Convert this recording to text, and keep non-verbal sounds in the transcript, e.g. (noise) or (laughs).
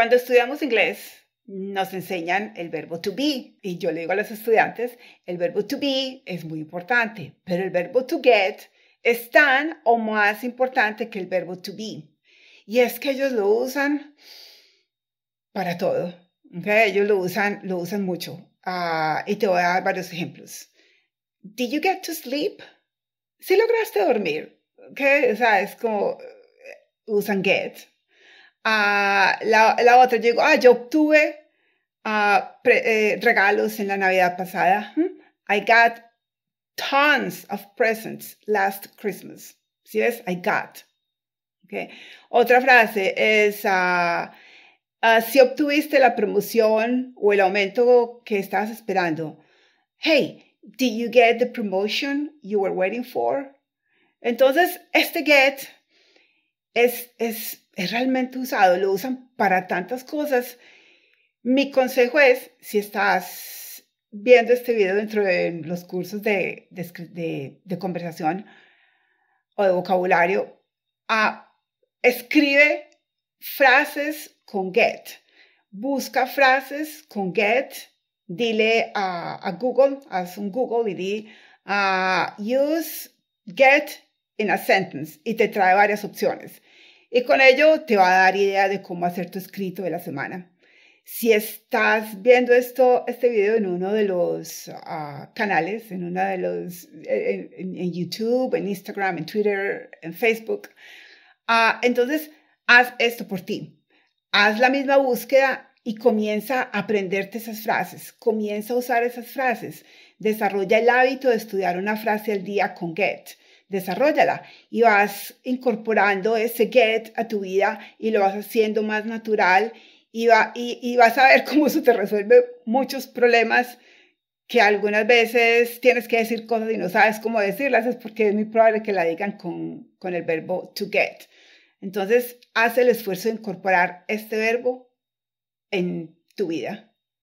Cuando estudiamos inglés, nos enseñan el verbo to be. Y yo le digo a los estudiantes, el verbo to be es muy importante, pero el verbo to get es tan o más importante que el verbo to be. Y es que ellos lo usan para todo. ¿okay? Ellos lo usan, lo usan mucho. Ah, y te voy a dar varios ejemplos. Did you get to sleep? Si ¿Sí lograste dormir. ¿Okay? O sea, es como eh, usan get la, la, otra llegó, ah, yo obtuve uh, regalos en la Navidad pasada. I got tons of presents last Christmas. ¿Sí ves? I got. Okay. Otra frase es, ah, ah, si obtuviste la promoción o el aumento que estabas esperando. Hey, did you get the promotion you were waiting for? Entonces, este get es, es es realmente usado, lo usan para tantas cosas. Mi consejo es, si estás viendo este video dentro de los cursos de, conversación o de vocabulario, a, escribe frases con get. Busca frases con get. Dile a, Google, haz un Google y di use get in a sentence y te trae varias opciones y con ello te va a dar idea de cómo hacer tu escrito de la semana. Si estás viendo esto, este video en uno de los ah, canales, en de los, eh, en, YouTube, en Instagram, en Twitter, en Facebook, ah, entonces haz esto por ti. Haz la misma búsqueda y comienza a aprenderte esas frases, comienza a usar esas frases, desarrolla el hábito de estudiar una frase al día con Get desarrollala y vas incorporando ese get a tu vida y lo vas haciendo más natural y, vas a ver (laughs) cómo eso te resuelve muchos problemas que algunas veces tienes que decir cosas y no sabes cómo decirlas, es porque es muy probable que la digan con, con el verbo to get. Entonces, haz el esfuerzo de incorporar este verbo en tu vida.